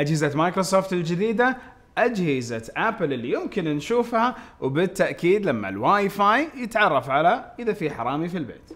اجهزه مايكروسوفت الجديده اجهزه ابل اللي يمكن نشوفها وبالتاكيد لما الواي فاي يتعرف على اذا في حرامي في البيت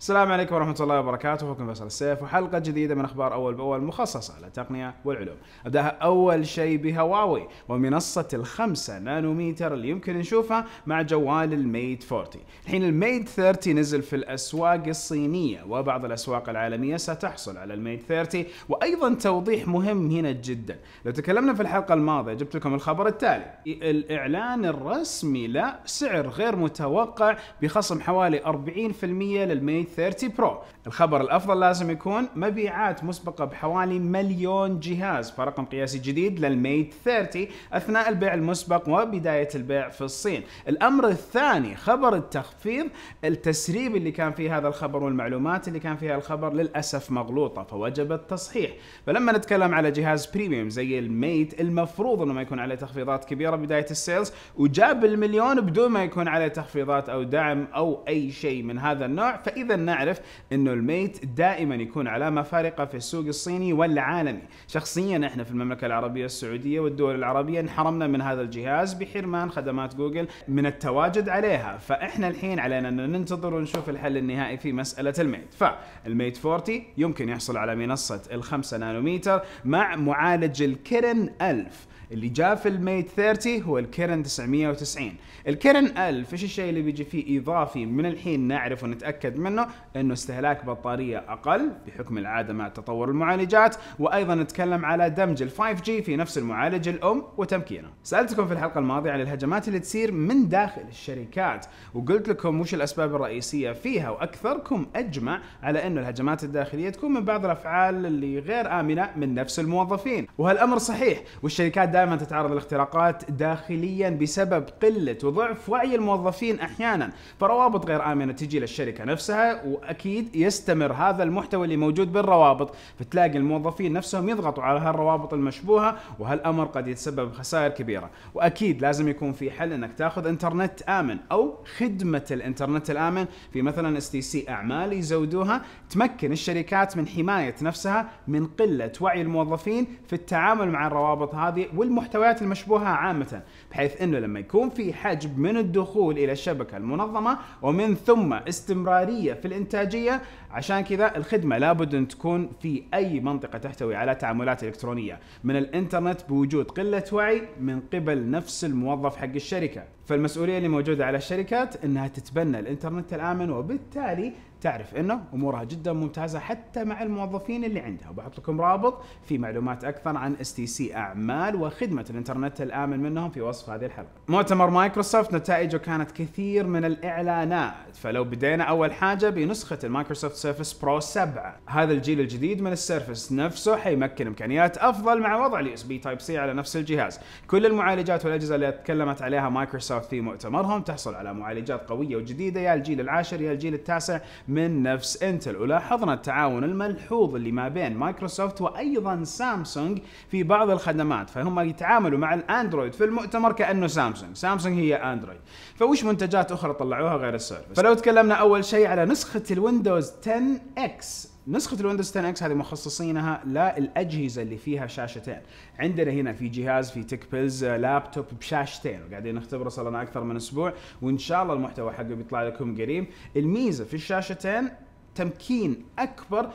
السلام عليكم ورحمة الله وبركاته أخوكم فيصل السيف وحلقة جديدة من أخبار أول بأول مخصصة للتقنية والعلوم أبداها أول شيء بهواوي ومنصة الخمسة نانوميتر اللي يمكن نشوفها مع جوال الميت 40 الحين الميت 30 نزل في الأسواق الصينية وبعض الأسواق العالمية ستحصل على الميت 30 وأيضا توضيح مهم هنا جدا لو تكلمنا في الحلقة الماضية جبت لكم الخبر التالي الإعلان الرسمي لسعر غير متوقع بخصم حوالي 40% للميت 30 برو الخبر الأفضل لازم يكون مبيعات مسبقة بحوالي مليون جهاز فرقم قياسي جديد للميت 30 أثناء البيع المسبق وبداية البيع في الصين الأمر الثاني خبر التخفيض التسريب اللي كان فيه هذا الخبر والمعلومات اللي كان فيها الخبر للأسف مغلوطة فوجب التصحيح فلما نتكلم على جهاز بريميوم زي الميت المفروض انه ما يكون عليه تخفيضات كبيره بدايه السيلز وجاب المليون بدون ما يكون عليه تخفيضات او دعم او اي شيء من هذا النوع فاذا نعرف انه الميت دائما يكون علامه فارقه في السوق الصيني والعالمي شخصيا احنا في المملكه العربيه السعوديه والدول العربيه انحرمنا من هذا الجهاز بحرمان خدمات جوجل من التواجد عليها فاحنا الحين علينا ان ننتظر ونشوف الحل النهائي في مساله الميت فالميت 40 يمكن يحصل على منصه ال 5 نانومتر مع معالج الكرن 1000 اللي جاء في الميت 30 هو الكيرن 990 الكيرن 1000 ايش الشيء اللي بيجي فيه اضافي من الحين نعرف ونتاكد منه انه استهلاك بطاريه اقل بحكم العاده مع تطور المعالجات وايضا نتكلم على دمج ال 5G في نفس المعالج الام وتمكينه سالتكم في الحلقه الماضيه عن الهجمات اللي تصير من داخل الشركات وقلت لكم وش الاسباب الرئيسيه فيها واكثركم اجمع على انه الهجمات الداخليه تكون من بعض الافعال اللي غير امنه من نفس الموظفين وهالامر صحيح والشركات دائما تتعرض لاختراقات داخليا بسبب قله وضعف وعي الموظفين احيانا فروابط غير امنه تجي للشركه نفسها واكيد يستمر هذا المحتوى اللي موجود بالروابط فتلاقي الموظفين نفسهم يضغطوا على هالروابط المشبوهه وهالامر قد يتسبب خسائر كبيره واكيد لازم يكون في حل انك تاخذ انترنت امن او خدمه الانترنت الامن في مثلا اس تي سي اعمال يزودوها تمكن الشركات من حمايه نفسها من قله وعي الموظفين في التعامل مع الروابط هذه والمحتويات المشبوهة عامة بحيث أنه لما يكون في حجب من الدخول إلى الشبكة المنظمة ومن ثم استمرارية في الإنتاجية عشان كذا الخدمه لابد ان تكون في اي منطقه تحتوي على تعاملات الكترونيه من الانترنت بوجود قله وعي من قبل نفس الموظف حق الشركه فالمسؤوليه اللي موجوده على الشركات انها تتبنى الانترنت الامن وبالتالي تعرف انه امورها جدا ممتازه حتى مع الموظفين اللي عندها وبحط لكم رابط في معلومات اكثر عن اس تي سي اعمال وخدمه الانترنت الامن منهم في وصف هذه الحلقه. مؤتمر مايكروسوفت نتائجه كانت كثير من الاعلانات فلو بدينا اول حاجه بنسخه المايكروسوفت سيرفس برو 7 هذا الجيل الجديد من السيرفس نفسه حيمكن امكانيات افضل مع وضع اليو اس بي تايب سي على نفس الجهاز كل المعالجات والاجهزه اللي تكلمت عليها مايكروسوفت في مؤتمرهم تحصل على معالجات قويه وجديده يا الجيل العاشر يا الجيل التاسع من نفس انتل ولاحظنا التعاون الملحوظ اللي ما بين مايكروسوفت وايضا سامسونج في بعض الخدمات فهم يتعاملوا مع الاندرويد في المؤتمر كانه سامسونج سامسونج هي اندرويد فوش منتجات اخرى طلعوها غير السيرفس فلو تكلمنا اول شيء على نسخه الويندوز 10 10 اكس نسخة الويندوز 10 اكس هذه مخصصينها للأجهزة اللي فيها شاشتين عندنا هنا في جهاز في تك بيلز لابتوب بشاشتين وقاعدين نختبره صار لنا أكثر من أسبوع وإن شاء الله المحتوى حقه بيطلع لكم قريب الميزة في الشاشتين تمكين اكبر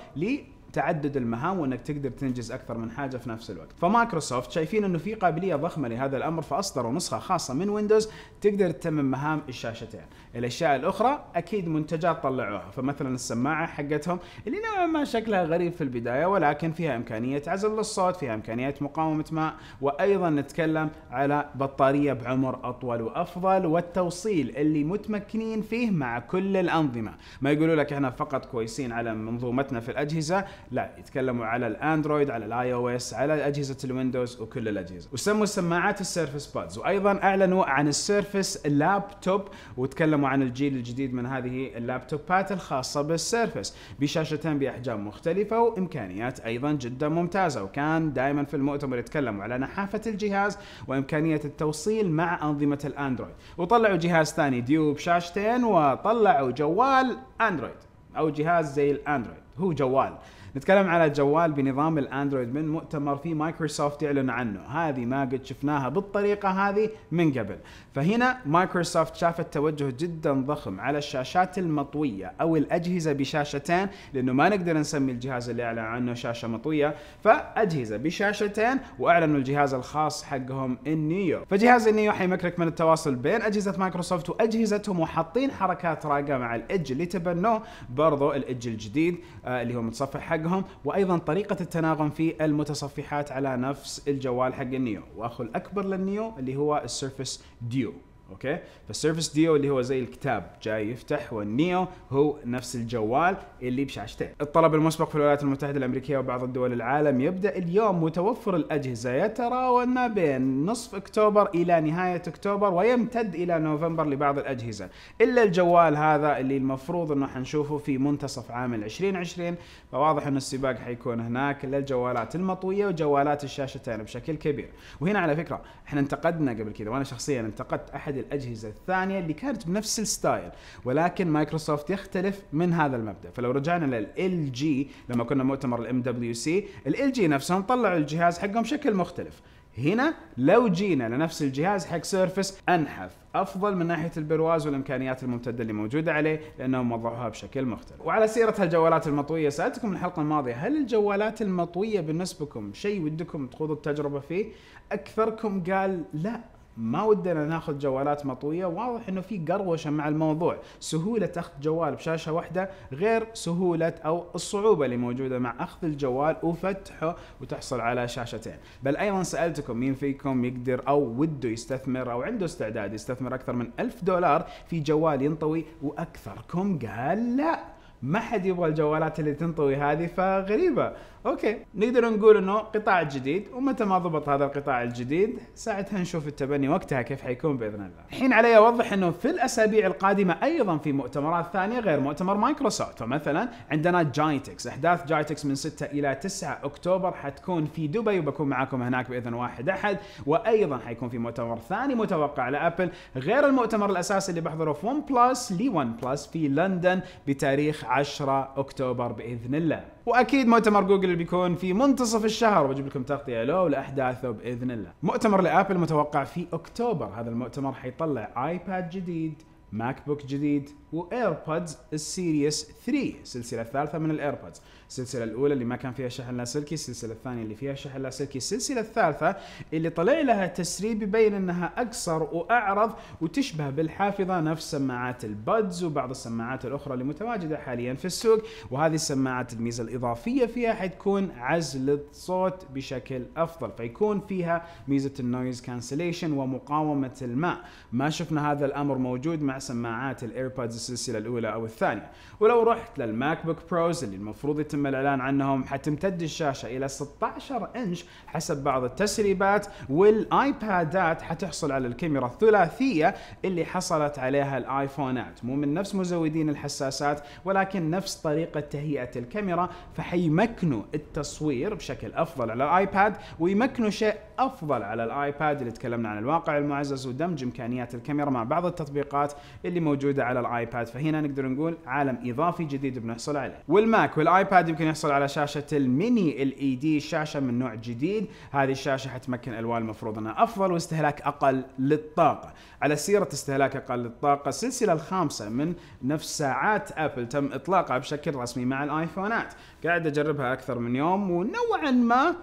تعدد المهام وانك تقدر تنجز اكثر من حاجه في نفس الوقت فمايكروسوفت شايفين انه في قابليه ضخمه لهذا الامر فاصدروا نسخه خاصه من ويندوز تقدر تتمم مهام الشاشتين الاشياء الاخرى اكيد منتجات طلعوها فمثلا السماعه حقتهم اللي نوعا ما شكلها غريب في البدايه ولكن فيها امكانيه عزل للصوت فيها امكانيه مقاومه ماء وايضا نتكلم على بطاريه بعمر اطول وافضل والتوصيل اللي متمكنين فيه مع كل الانظمه ما يقولوا لك احنا فقط كويسين على منظومتنا في الاجهزه لا يتكلموا على الاندرويد على الاي او اس على اجهزه الويندوز وكل الاجهزه وسموا السماعات السيرفس بادز وايضا اعلنوا عن السيرفس لابتوب وتكلموا عن الجيل الجديد من هذه اللابتوبات الخاصه بالسيرفس بشاشتين باحجام مختلفه وامكانيات ايضا جدا ممتازه وكان دائما في المؤتمر يتكلموا على نحافه الجهاز وامكانيه التوصيل مع انظمه الاندرويد وطلعوا جهاز ثاني ديو بشاشتين وطلعوا جوال اندرويد او جهاز زي الاندرويد هو جوال نتكلم على جوال بنظام الاندرويد من مؤتمر في مايكروسوفت يعلن عنه هذه ما قد شفناها بالطريقه هذه من قبل فهنا مايكروسوفت شافت توجه جدا ضخم على الشاشات المطويه او الاجهزه بشاشتين لانه ما نقدر نسمي الجهاز اللي اعلن عنه شاشه مطويه فاجهزه بشاشتين واعلنوا الجهاز الخاص حقهم النيو فجهاز النيو حيمكنك من التواصل بين اجهزه مايكروسوفت واجهزتهم وحاطين حركات راقه مع الادج اللي تبنوه برضو الادج الجديد آه، اللي هو متصفح حق حقهم وايضا طريقه التناغم في المتصفحات على نفس الجوال حق النيو واخو الاكبر للنيو اللي هو السيرفس ديو اوكي فالسيرفس ديو اللي هو زي الكتاب جاي يفتح والنيو هو نفس الجوال اللي بشاشتين الطلب المسبق في الولايات المتحده الامريكيه وبعض الدول العالم يبدا اليوم متوفر الاجهزه يتراوح ما بين نصف اكتوبر الى نهايه اكتوبر ويمتد الى نوفمبر لبعض الاجهزه الا الجوال هذا اللي المفروض انه حنشوفه في منتصف عام 2020 فواضح ان السباق حيكون هناك للجوالات المطويه وجوالات الشاشتين بشكل كبير وهنا على فكره احنا انتقدنا قبل كذا وانا شخصيا انتقدت احد احد الاجهزه الثانيه اللي كانت بنفس الستايل ولكن مايكروسوفت يختلف من هذا المبدا فلو رجعنا للال جي لما كنا مؤتمر الام دبليو سي الال جي نفسهم طلعوا الجهاز حقهم بشكل مختلف هنا لو جينا لنفس الجهاز حق سيرفس انحف افضل من ناحيه البرواز والامكانيات الممتده اللي موجوده عليه لانهم وضعوها بشكل مختلف. وعلى سيره هالجوالات المطويه سالتكم الحلقه الماضيه هل الجوالات المطويه بالنسبه لكم شيء ودكم تخوضوا التجربه فيه؟ اكثركم قال لا ما ودنا ناخذ جوالات مطويه واضح انه في قروشه مع الموضوع سهوله اخذ جوال بشاشه واحده غير سهوله او الصعوبه اللي موجوده مع اخذ الجوال وفتحه وتحصل على شاشتين بل ايضا سالتكم مين فيكم يقدر او وده يستثمر او عنده استعداد يستثمر اكثر من ألف دولار في جوال ينطوي واكثركم قال لا ما حد يبغى الجوالات اللي تنطوي هذه فغريبه اوكي نقدر نقول انه قطاع جديد ومتى ما ضبط هذا القطاع الجديد ساعتها نشوف التبني وقتها كيف حيكون باذن الله الحين علي اوضح انه في الاسابيع القادمه ايضا في مؤتمرات ثانيه غير مؤتمر مايكروسوفت فمثلا عندنا جايتكس احداث جايتكس من 6 الى 9 اكتوبر حتكون في دبي وبكون معاكم هناك باذن واحد احد وايضا حيكون في مؤتمر ثاني متوقع لابل غير المؤتمر الاساسي اللي بحضره في ون بلس لي ون بلس في لندن بتاريخ 10 اكتوبر باذن الله واكيد مؤتمر جوجل اللي بيكون في منتصف الشهر وبجيب لكم تغطيه له ولاحداثه باذن الله مؤتمر لابل متوقع في اكتوبر هذا المؤتمر حيطلع ايباد جديد ماك بوك جديد وايربودز السيريس 3 السلسله الثالثه من الايربودز السلسله الاولى اللي ما كان فيها شحن لاسلكي السلسله الثانيه اللي فيها شحن لاسلكي السلسله الثالثه اللي طلع لها تسريب يبين انها اقصر واعرض وتشبه بالحافظه نفس سماعات البادز وبعض السماعات الاخرى اللي متواجده حاليا في السوق وهذه السماعات الميزه الاضافيه فيها حتكون عزل الصوت بشكل افضل فيكون فيها ميزه النويز كانسليشن ومقاومه الماء ما شفنا هذا الامر موجود مع سماعات الايربودز السلسله الاولى او الثانيه ولو رحت للماك بوك بروز اللي المفروض يتم تم الاعلان عنهم حتمتد الشاشه الى 16 انش حسب بعض التسريبات والايبادات حتحصل على الكاميرا الثلاثيه اللي حصلت عليها الايفونات مو من نفس مزودين الحساسات ولكن نفس طريقه تهيئه الكاميرا فحيمكنوا التصوير بشكل افضل على الايباد ويمكنوا شيء افضل على الايباد اللي تكلمنا عن الواقع المعزز ودمج امكانيات الكاميرا مع بعض التطبيقات اللي موجوده على الايباد فهنا نقدر نقول عالم اضافي جديد بنحصل عليه والماك والايباد يمكن يحصل على شاشه الميني ال اي دي شاشه من نوع جديد هذه الشاشه حتمكن الوان المفروض انها افضل واستهلاك اقل للطاقه على سيره استهلاك اقل للطاقه السلسله الخامسه من نفس ساعات ابل تم اطلاقها بشكل رسمي مع الايفونات قاعد اجربها اكثر من يوم ونوعا ما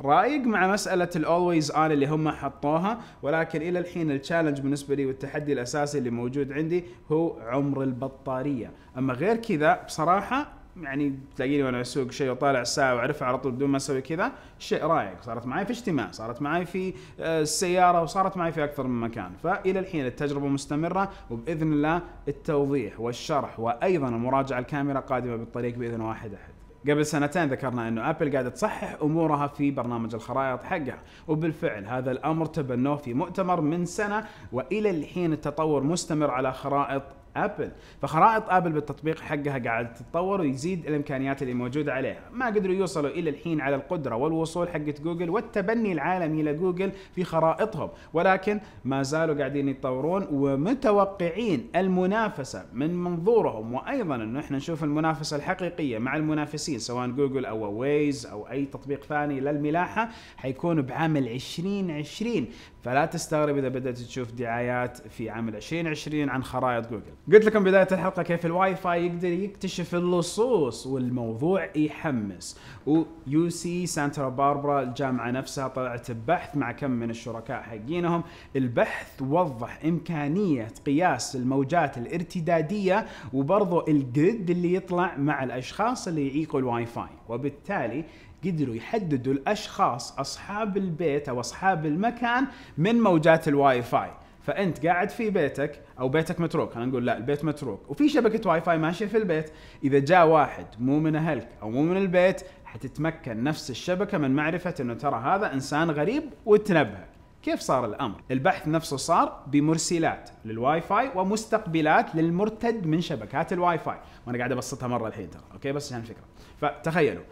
رايق مع مساله الاولويز اون اللي هم حطوها ولكن الى الحين التشالنج بالنسبه لي والتحدي الاساسي اللي موجود عندي هو عمر البطاريه اما غير كذا بصراحه يعني تلاقيني وانا اسوق شيء وطالع الساعه واعرفها على طول بدون ما اسوي كذا شيء رايق صارت معي في اجتماع صارت معي في آه، السياره وصارت معي في اكثر من مكان فالى الحين التجربه مستمره وباذن الله التوضيح والشرح وايضا المراجعه الكامله قادمه بالطريق باذن واحد احد قبل سنتين ذكرنا انه ابل قاعده تصحح امورها في برنامج الخرائط حقها، وبالفعل هذا الامر تبنوه في مؤتمر من سنه والى الحين التطور مستمر على خرائط ابل فخرائط ابل بالتطبيق حقها قاعد تتطور ويزيد الامكانيات اللي موجوده عليها ما قدروا يوصلوا الى الحين على القدره والوصول حقت جوجل والتبني العالمي لجوجل في خرائطهم ولكن ما زالوا قاعدين يتطورون ومتوقعين المنافسه من منظورهم وايضا انه احنا نشوف المنافسه الحقيقيه مع المنافسين سواء جوجل او ويز او اي تطبيق ثاني للملاحه حيكون بعام 2020 فلا تستغرب اذا بدات تشوف دعايات في عام 2020 عن خرائط جوجل قلت لكم بداية الحلقة كيف الواي فاي يقدر يكتشف اللصوص والموضوع يحمس ويو سي سانتا باربرا الجامعة نفسها طلعت ببحث مع كم من الشركاء حقينهم البحث وضح إمكانية قياس الموجات الارتدادية وبرضو الجريد اللي يطلع مع الأشخاص اللي يعيقوا الواي فاي وبالتالي قدروا يحددوا الأشخاص أصحاب البيت أو أصحاب المكان من موجات الواي فاي فانت قاعد في بيتك او بيتك متروك خلينا نقول لا البيت متروك وفي شبكه واي فاي ماشيه في البيت اذا جاء واحد مو من اهلك او مو من البيت حتتمكن نفس الشبكه من معرفه انه ترى هذا انسان غريب وتنبهك كيف صار الامر؟ البحث نفسه صار بمرسلات للواي فاي ومستقبلات للمرتد من شبكات الواي فاي، وانا قاعد ابسطها مره الحين ترى، اوكي بس عشان الفكره. فتخيلوا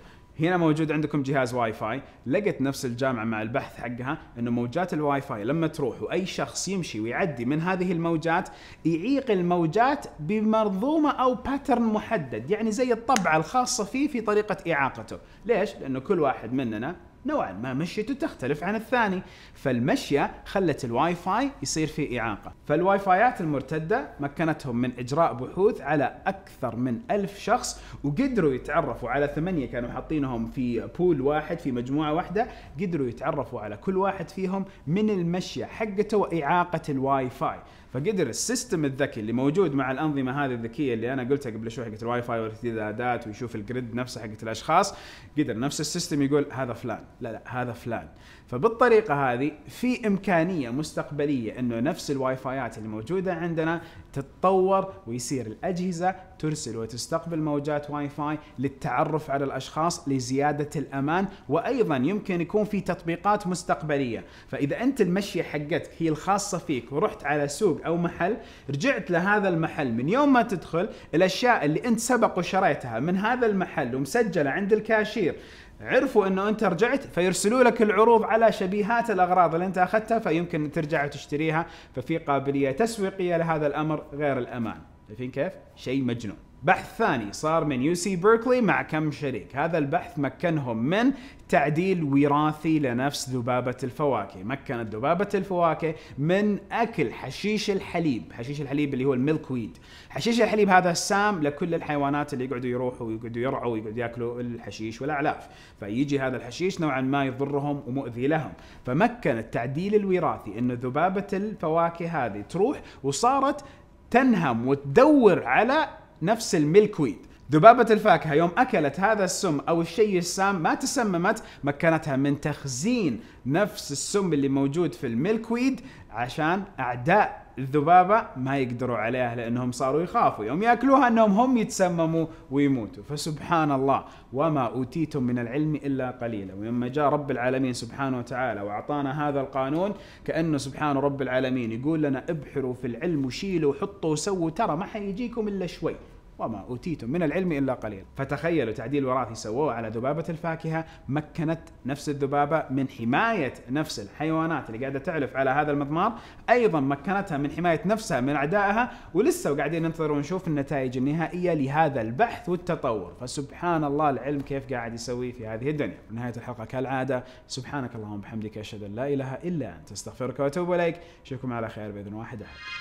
هنا موجود عندكم جهاز واي فاي لقت نفس الجامعه مع البحث حقها انه موجات الواي فاي لما تروح واي شخص يمشي ويعدي من هذه الموجات يعيق الموجات بمرضومة او باترن محدد يعني زي الطبعه الخاصه فيه في طريقه اعاقته ليش لانه كل واحد مننا نوعا ما مشيته تختلف عن الثاني فالمشية خلت الواي فاي يصير فيه إعاقة فالواي فايات المرتدة مكنتهم من إجراء بحوث على أكثر من ألف شخص وقدروا يتعرفوا على ثمانية كانوا حاطينهم في بول واحد في مجموعة واحدة قدروا يتعرفوا على كل واحد فيهم من المشية حقته وإعاقة الواي فاي فقدر السيستم الذكي اللي موجود مع الانظمه هذه الذكيه اللي انا قلتها قبل شوي حقت الواي فاي والارتدادات ويشوف الجريد نفسه حقت الاشخاص قدر نفس السيستم يقول هذا فلان لا لا هذا فلان فبالطريقه هذه في امكانيه مستقبليه انه نفس الواي فايات اللي موجوده عندنا تتطور ويصير الاجهزه ترسل وتستقبل موجات واي فاي للتعرف على الاشخاص لزياده الامان وايضا يمكن يكون في تطبيقات مستقبليه فاذا انت المشيه حقتك هي الخاصه فيك ورحت على سوق سوق او محل رجعت لهذا المحل من يوم ما تدخل الاشياء اللي انت سبق وشريتها من هذا المحل ومسجله عند الكاشير عرفوا انه انت رجعت فيرسلوا لك العروض على شبيهات الاغراض اللي انت اخذتها فيمكن ترجع وتشتريها ففي قابليه تسويقيه لهذا الامر غير الامان شايفين كيف؟ شيء مجنون بحث ثاني صار من يو سي بيركلي مع كم شريك هذا البحث مكنهم من تعديل وراثي لنفس ذبابة الفواكه مكنت ذبابة الفواكه من أكل حشيش الحليب حشيش الحليب اللي هو الميلك ويد حشيش الحليب هذا السام لكل الحيوانات اللي يقعدوا يروحوا ويقعدوا يرعوا ويقعدوا ياكلوا الحشيش والأعلاف فيجي هذا الحشيش نوعا ما يضرهم ومؤذي لهم فمكن التعديل الوراثي أن ذبابة الفواكه هذه تروح وصارت تنهم وتدور على نفس الميلكويد ذبابة الفاكهة يوم أكلت هذا السم أو الشيء السام ما تسممت مكنتها من تخزين نفس السم اللي موجود في الميلكويد عشان أعداء الذبابة ما يقدروا عليها لأنهم صاروا يخافوا يوم يأكلوها أنهم هم يتسمموا ويموتوا فسبحان الله وما أوتيتم من العلم إلا قليلا ويوم جاء رب العالمين سبحانه وتعالى وأعطانا هذا القانون كأنه سبحانه رب العالمين يقول لنا ابحروا في العلم وشيلوا وحطوا وسووا ترى ما حيجيكم إلا شوي وما أوتيتم من العلم إلا قليل فتخيلوا تعديل وراثي سووه على ذبابة الفاكهة مكنت نفس الذبابة من حماية نفس الحيوانات اللي قاعدة تعلف على هذا المضمار أيضا مكنتها من حماية نفسها من أعدائها ولسه وقاعدين ننتظر ونشوف النتائج النهائية لهذا البحث والتطور فسبحان الله العلم كيف قاعد يسويه في هذه الدنيا نهاية الحلقة كالعادة سبحانك اللهم وبحمدك أشهد أن لا إله إلا أنت أستغفرك وأتوب إليك أشوفكم على خير بإذن واحد أحد